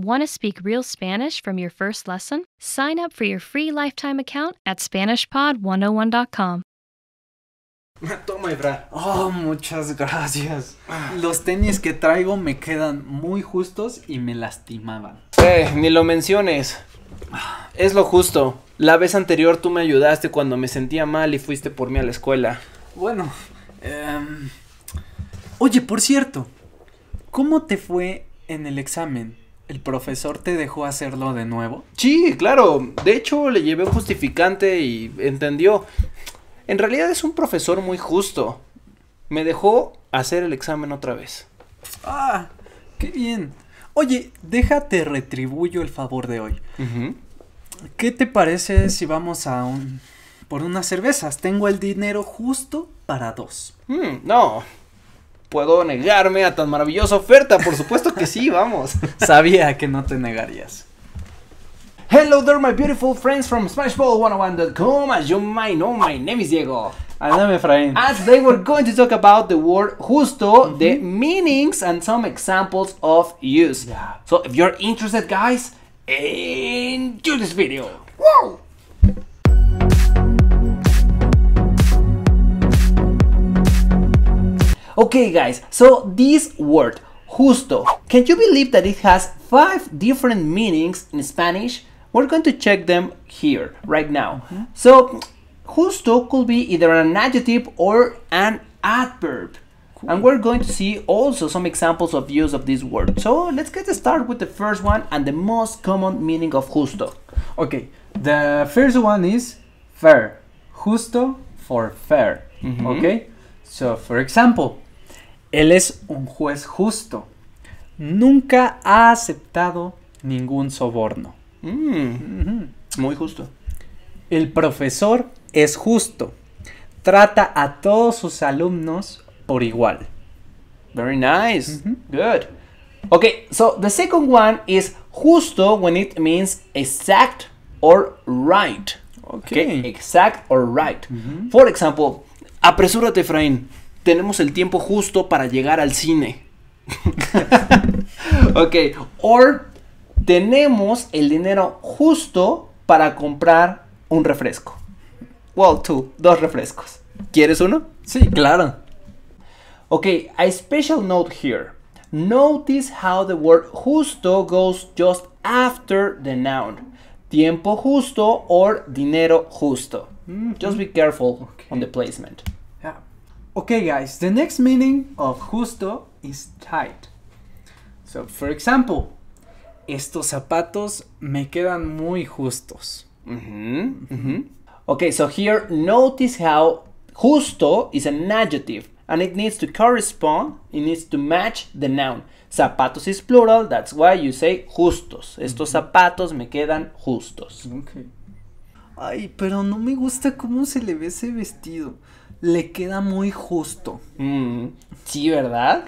Want to speak real Spanish from your first lesson? Sign up for your free lifetime account at SpanishPod101.com. Toma, Ibra. Oh, muchas gracias. Ah. Los tenis que traigo me quedan muy justos y me lastimaban. Eh, ni lo menciones. Es lo justo. La vez anterior tú me ayudaste cuando me sentía mal y fuiste por mí a la escuela. Bueno. Eh... Oye, por cierto, ¿cómo te fue en el examen? ¿El profesor te dejó hacerlo de nuevo? Sí, claro. De hecho, le llevé un justificante y entendió. En realidad es un profesor muy justo. Me dejó hacer el examen otra vez. Ah, qué bien. Oye, déjate retribuyo el favor de hoy. ¿Qué te parece si vamos a un... por unas cervezas? Tengo el dinero justo para dos. Mm, no, puedo negarme a tan maravillosa oferta? Por supuesto que sí, vamos. Sabía que no te negarías. Hello there, my beautiful friends from SmashBall101.com. As you might know, my name is Diego. And ah, I'm Efraín. And they we're going to talk about the word justo, the meanings, and some examples of use. So if you're interested, guys, enjoy this video. Wow. Okay guys, so this word, justo, can you believe that it has five different meanings in Spanish? We're going to check them here, right now. Mm -hmm. So, justo could be either an adjective or an adverb. Cool. And we're going to see also some examples of use of this word. So let's get started with the first one and the most common meaning of justo. Okay, the first one is fair. Justo for fair. Mm -hmm. Okay, so for example, Él es un juez justo. Nunca ha aceptado ningún soborno. Mm, muy justo. El profesor es justo. Trata a todos sus alumnos por igual. Very nice. Good. Okay, so the second one is justo when it means exact or right. Okay. Exact or right. For example, apresúrate, Efraín tenemos el tiempo justo para llegar al cine. ok, or tenemos el dinero justo para comprar un refresco. Well, two, dos refrescos. ¿Quieres uno? Sí, claro. Ok, a special note here. Notice how the word justo goes just after the noun. Tiempo justo or dinero justo. Mm-hmm. Just be careful on the placement. Okay guys, the next meaning of justo is tight. So for example, estos zapatos me quedan muy justos. Mm -hmm, mm -hmm. Okay, so here notice how justo is an adjective and it needs to correspond, it needs to match the noun. Zapatos is plural, that's why you say justos. Estos mm-hmm. zapatos me quedan justos. Okay. Ay, pero no me gusta cómo se le ve ese vestido. le queda muy justo. Mm, sí, ¿verdad?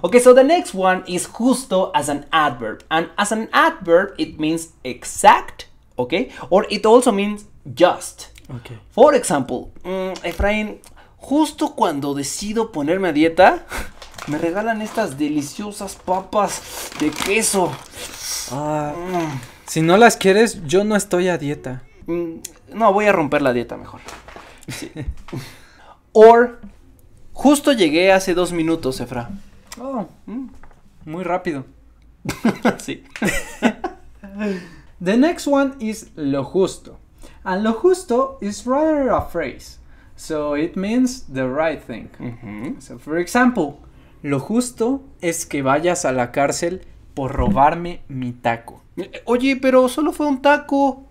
Ok, so the next one is justo as an adverb. And as an adverb, it means exact, ok, Or it also means just. Okay. For example, mm, Efraín, justo cuando decido ponerme a dieta, me regalan estas deliciosas papas de queso. Ah, mm. Si no las quieres, yo no estoy a dieta. No, voy a romper la dieta mejor. Or, justo llegué hace dos minutos, Efra. Oh, muy rápido. sí. The next one is lo justo. And lo justo is rather a phrase. So it means the right thing. So for example, lo justo es que vayas a la cárcel por robarme mi taco. Oye, pero solo fue un taco.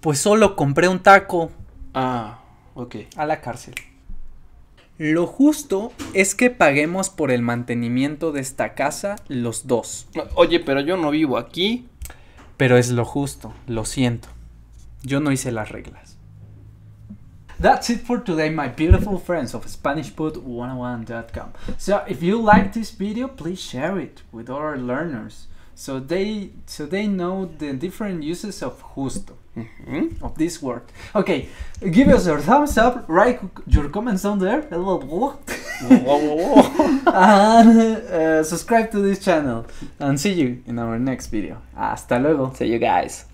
Pues solo compré un taco. Ah. Ok. A la cárcel. Lo justo es que paguemos por el mantenimiento de esta casa los dos. Oye, pero yo no vivo aquí. Pero es lo justo, lo siento. Yo no hice las reglas. That's it for today, my beautiful friends of SpanishPod101.com. So, if you like this video, please share it with other learners. So they so they know the different uses of justo mm -hmm. of this word. Okay, give us your thumbs up. Write your comments down there. Hello, and uh, subscribe to this channel. And see you in our next video. Hasta luego. See you guys.